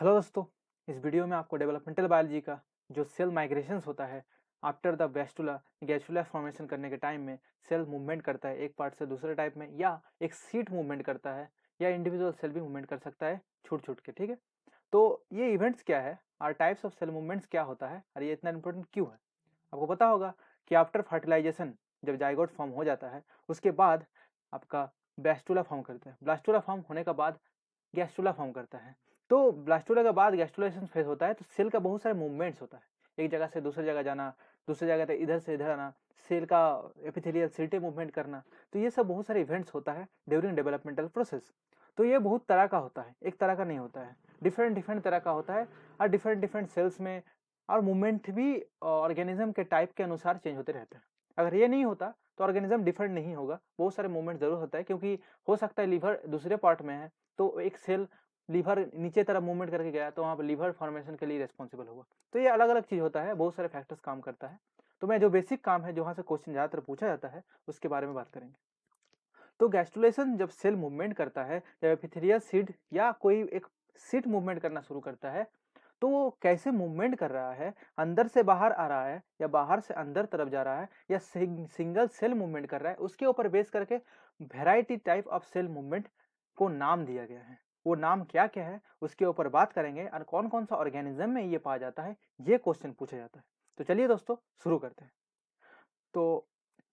hello दोस्तों इस video में आपको डेवलपमेंटल बायोलॉजी का जो सेल माइग्रेशन होता है after the blastula gastrula formation करने के टाइम में सेल मूवमेंट करता है एक पार्ट से दूसरे टाइप में या एक सीट मूवमेंट करता है या इंडिविजुअल सेल भी मूवमेंट कर सकता है छूट छूट के ठीक है तो ये इवेंट्स क्या है और टाइप्स ऑफ सेल मूवमेंट्स क्या होता है और ये इतना इंपॉर्टेंट क्यों है आपको पता होगा कि आफ्टर फर्टिलाइजेशन जब जाइगोट फॉर्म हो जाता है उसके बाद आपका बेस्टुला फॉर्म करता है ब्लास्टुला फॉर्म होने के बाद गैस्टुला फॉर्म करता है तो ब्लास्टोला के बाद गैस्ट्रोलाइसिस फेज होता है तो सेल का बहुत सारे मूवमेंट्स होता है एक जगह से दूसरी जगह जाना दूसरी जगह से इधर से इधर आना सेल का एपिथेलियल सिल्टे मूवमेंट करना तो ये सब बहुत सारे इवेंट्स होता है ड्यूरिंग डेवलपमेंटल प्रोसेस तो ये बहुत तरह का होता है एक तरह का नहीं होता है डिफरेंट डिफरेंट तरह का होता है और डिफरेंट डिफरेंट सेल्स में और मूवमेंट भी ऑर्गेनिज्म के टाइप के अनुसार चेंज होते रहते हैं अगर ये नहीं होता तो ऑर्गेनिज्म डिफरेंट नहीं होगा बहुत सारे मूवमेंट जरूर होता है क्योंकि हो सकता है लीवर दूसरे पार्ट में है तो एक सेल लीवर नीचे तरफ मूवमेंट करके गया तो वहाँ पर लीवर फॉर्मेशन के लिए रिस्पॉन्सिबल होगा तो ये अलग अलग चीज़ होता है बहुत सारे फैक्टर्स काम करता है तो मैं जो बेसिक काम है जहाँ से क्वेश्चन ज़्यादातर पूछा जाता है उसके बारे में बात करेंगे तो गैस्ट्रोलेशन जब सेल मूवमेंट करता है जब एपिथेरिया सीड या कोई एक सीट मूवमेंट करना शुरू करता है तो वो कैसे मूवमेंट कर रहा है अंदर से बाहर आ रहा है या बाहर से अंदर तरफ जा रहा है या सिंगल सेल मूवमेंट कर रहा है उसके ऊपर बेस करके variety type of cell movement को नाम दिया गया है वो नाम क्या क्या है उसके ऊपर बात करेंगे और कौन कौन सा ऑर्गेनिज्म में ये पाया जाता है ये क्वेश्चन पूछा जाता है तो चलिए दोस्तों शुरू करते हैं तो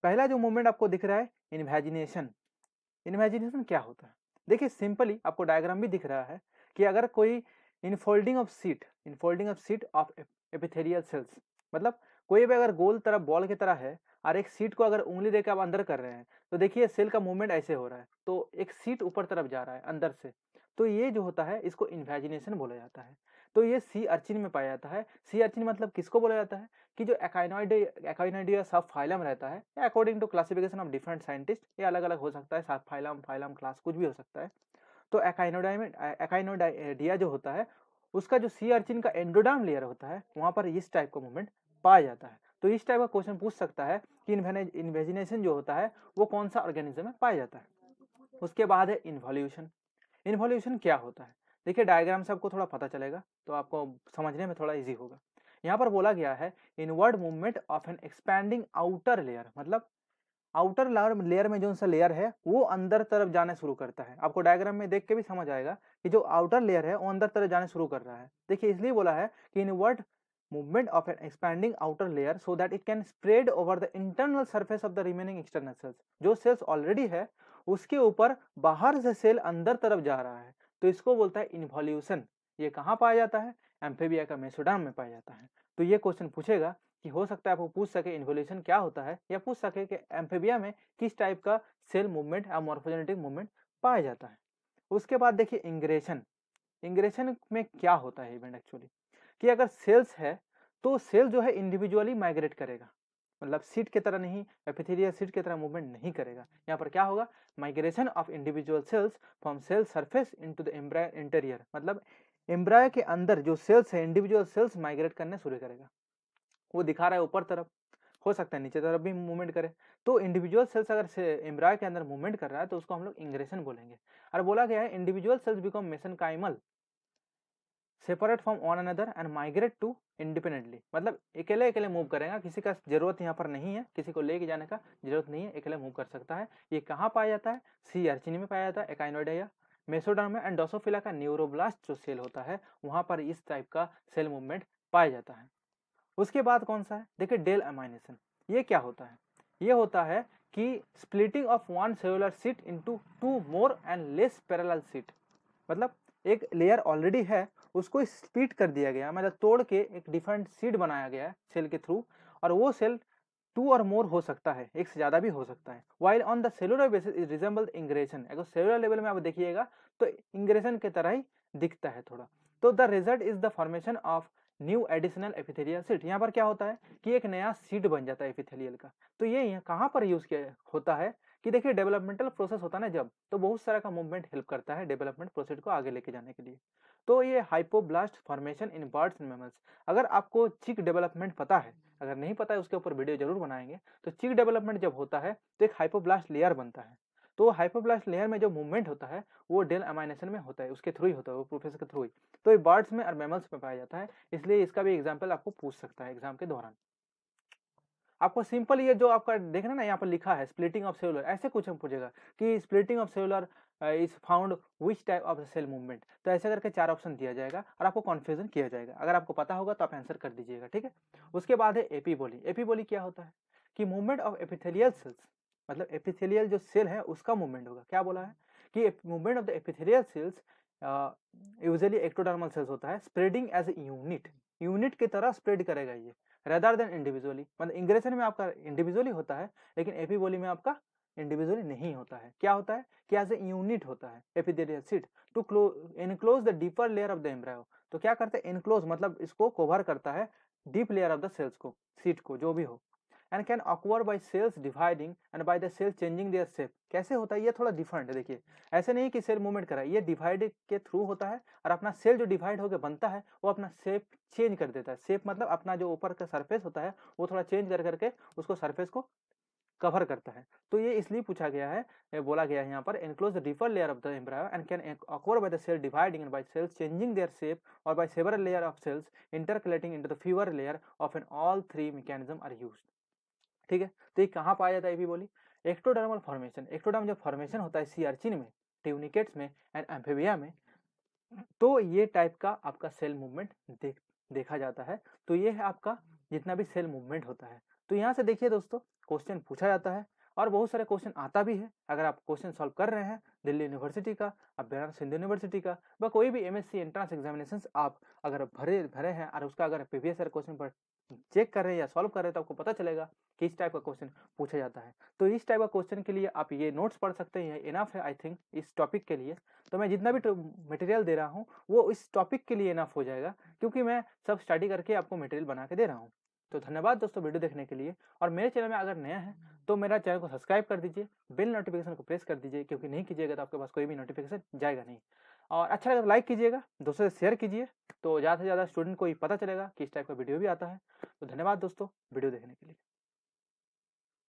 पहला जो मूवमेंट आपको दिख रहा है इन्वेजिनेशन इन्वेजिनेशन क्या होता है देखिए सिंपली आपको डायग्राम भी दिख रहा है कि अगर कोई infolding of sheet infolding of sheet of epithelial cells मतलब कोई भी अगर गोल तरफ बॉल की तरह है और एक सीट को अगर उंगली देकर आप अंदर कर रहे हैं तो देखिए सेल का मूवमेंट ऐसे हो रहा है तो एक सीट ऊपर तरफ जा रहा है अंदर से तो ये जो होता है इसको इन्वेजिनेशन बोला जाता है तो ये सी अर्चिन में पाया जाता है सी अर्चिन मतलब किसको बोला जाता है कि जो एकाइनॉइड एकाइनॉइड या सब फाइलम रहता है according to classification of different scientist ये अलग अलग हो सकता है सब फाइलम फाइलम क्लास कुछ भी हो सकता है तो एकाइनोडाइडिया जो होता है उसका जो सी अर्चिन का एंडोडाम लेयर होता है वहाँ पर इस टाइप का मूवमेंट पाया जाता है तो इस टाइप का क्वेश्चन पूछ सकता है कि इन्वेजिनेशन जो होता है वो कौन सा ऑर्गेनिज्म में पाया जाता है उसके बाद है इन्वॉल्यूशन इन्वॉल्यूशन क्या होता है देखिए डायग्राम से आपको थोड़ा पता चलेगा तो आपको समझने में थोड़ा इजी होगा यहाँ पर बोला गया है inward movement of an expanding outer layer मतलब आउटर लेयर में जो उनसे लेयर है वो अंदर तरफ जाने शुरू करता है आपको डायग्राम में देख के भी समझ आएगा कि जो आउटर लेयर है वो अंदर तरफ जाने शुरू कर रहा है देखिए इसलिए बोला है कि inward movement of an expanding outer layer so that it can spread over the internal surface of the remaining external cells जो सेल्स ऑलरेडी है उसके ऊपर बाहर से सेल अंदर तरफ जा रहा है तो इसको बोलता है इन्वॉल्यूशन ये कहाँ पाया जाता है एम्फेबिया का मेसोडाम में पाया जाता है तो ये क्वेश्चन पूछेगा कि हो सकता है आपको पूछ सके इन्वोल्यूशन क्या होता है या पूछ सके कि एम्फेबिया में किस टाइप का सेल मूवमेंट या मॉर्फोजेनेटिक मूवमेंट पाया जाता है उसके बाद देखिए इंग्रेशन इंग्रेशन में क्या होता है इवेंट एक्चुअली कि अगर सेल्स है तो सेल जो है इंडिविजुअली माइग्रेट करेगा मतलब सीट की तरह नहीं एपिथेलिया सीट की तरह मूवमेंट नहीं करेगा यहाँ पर क्या होगा migration of individual cells from cell surface into the embryo interior मतलब एम्ब्रायो के अंदर जो सेल्स है इंडिविजुअल सेल्स माइग्रेट करने शुरू करेगा वो दिखा रहा है ऊपर तरफ हो सकता है नीचे तरफ भी मूवमेंट करे तो इंडिविजुअल सेल्स अगर से एम्ब्रायो के अंदर मूवमेंट कर रहा है तो उसको हम लोग इंग्रेशन बोलेंगे और बोला गया है individual cells become mesenchymal separate from one another and migrate to independently मतलब अकेले अकेले मूव करेगा किसी का जरूरत यहाँ पर नहीं है किसी को लेके जाने का जरूरत नहीं है अकेले मूव कर सकता है ये कहाँ पाया जाता है सी अर्चिनी में पाया जाता है एकाइनोडिया मेसोडर्म में एंड डोसोफिला का न्यूरोब्लास्ट जो सेल होता है वहाँ पर इस टाइप का सेल मूवमेंट पाया जाता है उसके बाद कौन सा है देखिए डेल एमाइनेशन ये क्या होता है ये होता है कि splitting of one cellular sheet into two more and less parallel sheet मतलब एक लेयर ऑलरेडी है उसको स्पीड कर दिया गया मतलब तोड़ के एक डिफरेंट सीड बनाया गया है सेल के थ्रू और वो सेल टू और मोर हो सकता है एक से ज़्यादा भी हो सकता है while on the cellular basis is resemble ingression अगर सेलुलर लेवल में आप देखिएगा तो इंग्रेशन की तरह ही दिखता है थोड़ा तो the result is the formation of new additional epithelial sheet यहाँ पर क्या होता है कि एक नया सीट बन जाता है एपिथेलियल का तो ये कहाँ पर यूज किया होता है कि देखिए डेवलपमेंटल प्रोसेस होता है ना जब तो बहुत सारा का मूवमेंट हेल्प करता है डेवलपमेंट प्रोसेस को आगे लेके जाने के लिए तो ये hypoblast formation in birds and mammals अगर आपको चिक डेवलपमेंट पता है अगर नहीं पता है उसके ऊपर वीडियो जरूर बनाएंगे तो चिक डेवलपमेंट जब होता है तो एक हाइपोब्लास्ट लेयर बनता है तो हाइपोप्लास्ट लेयर में जो मूवमेंट होता है वो डेल अमाइनेशन में होता है उसके थ्रू ही होता है वो प्रोफेसर के थ्रू ही तो ये बर्ड्स में और मेमल्स में पाया जाता है इसलिए इसका भी एग्जाम्पल आपको पूछ सकता है एग्जाम के दौरान आपको सिंपल ये जो आपका देखना ना यहाँ पर लिखा है स्प्लिटिंग ऑफ सेलुलर ऐसे कुछ हम पूछेगा कि splitting of cellular is found which type of cell movement तो ऐसे करके चार ऑप्शन दिया जाएगा और आपको कन्फ्यूजन किया जाएगा अगर आपको पता होगा तो आप आंसर कर दीजिएगा ठीक है उसके बाद है एपी बोली एपी बोली क्या होता है कि मूवमेंट ऑफ एपिथेलियल सेल्स मतलब एपिथेलियल जो सेल है उसका मूवमेंट होगा क्या बोला है कि movement of the epithelial cells usually ectodermal cells होता है spreading as a unit unit की तरह स्प्रेड करेगा ये रेदर देन इंडिविजुअली मतलब इंग्रेशन में आपका इंडिविजुअली होता है लेकिन एपीबोली में आपका इंडिविजुअली नहीं होता है क्या होता है कि एज ए यूनिट होता है epithelial sheet to close enclose the deeper layer of the embryo तो क्या करते हैं इनक्लोज मतलब इसको कवर करता है deep layer of the cells को सीट को जो भी हो and can occur by cells dividing and by the cells changing their shape कैसे होता है ये थोड़ा डिफरेंट है देखिए ऐसे नहीं कि सेल मूवमेंट करा ये डिवाइड के थ्रू होता है और अपना सेल जो डिवाइड होकर बनता है वो अपना सेप चेंज कर देता है शेप मतलब अपना जो ऊपर का सरफेस होता है वो थोड़ा चेंज कर करके उसको सरफेस को कवर करता है तो ये इसलिए पूछा गया है बोला गया है यहाँ पर enclose the deeper layer of the embryo and can occur by the cell dividing and by cells changing their shape और by several layer of cells intercalating into the fewer layer of an all three mechanism are used ठीक है तो ये कहाँ पाया जाता है ये भी बोली एक्टोडर्मल फॉर्मेशन एक्टोडर्म जब फॉर्मेशन होता है सीआरचिन में ट्यूनिकेट्स में एंड एम्फेबिया में तो ये टाइप का आपका सेल मूवमेंट देख देखा जाता है तो ये है आपका जितना भी सेल मूवमेंट होता है तो यहाँ से देखिए दोस्तों क्वेश्चन पूछा जाता है और बहुत सारे क्वेश्चन आता भी है अगर आप क्वेश्चन सॉल्व कर रहे हैं दिल्ली यूनिवर्सिटी का अब बनारस हिंदू यूनिवर्सिटी का व कोई भी एमएससी एंट्रेंस एग्जामिनेशन आप अगर भरे भरे हैं और उसका अगर प्रीवियस ईयर क्वेश्चन पर चेक कर रहे हैं या सॉल्व कर रहे हैं तो आपको पता चलेगा कि इस टाइप का क्वेश्चन पूछा जाता है तो इस टाइप का क्वेश्चन के लिए आप ये नोट्स पढ़ सकते हैं इनफ है आई थिंक इस टॉपिक के लिए तो मैं जितना भी मटेरियल दे रहा हूँ वो इस टॉपिक के लिए इनफ हो जाएगा क्योंकि मैं सब स्टडी करके आपको मटेरियल बना के दे रहा हूँ तो धन्यवाद दोस्तों वीडियो देखने के लिए और मेरे चैनल में अगर नया है तो मेरा चैनल को सब्सक्राइब कर दीजिए बिल नोटिफिकेशन को प्रेस कर दीजिए क्योंकि नहीं कीजिएगा तो आपके पास कोई भी नोटिफिकेशन जाएगा नहीं और अच्छा लगे तो लाइक कीजिएगा दोस्तों से शेयर कीजिए तो ज़्यादा से ज़्यादा स्टूडेंट को ये पता चलेगा कि इस टाइप का वीडियो भी आता है तो धन्यवाद दोस्तों वीडियो देखने के लिए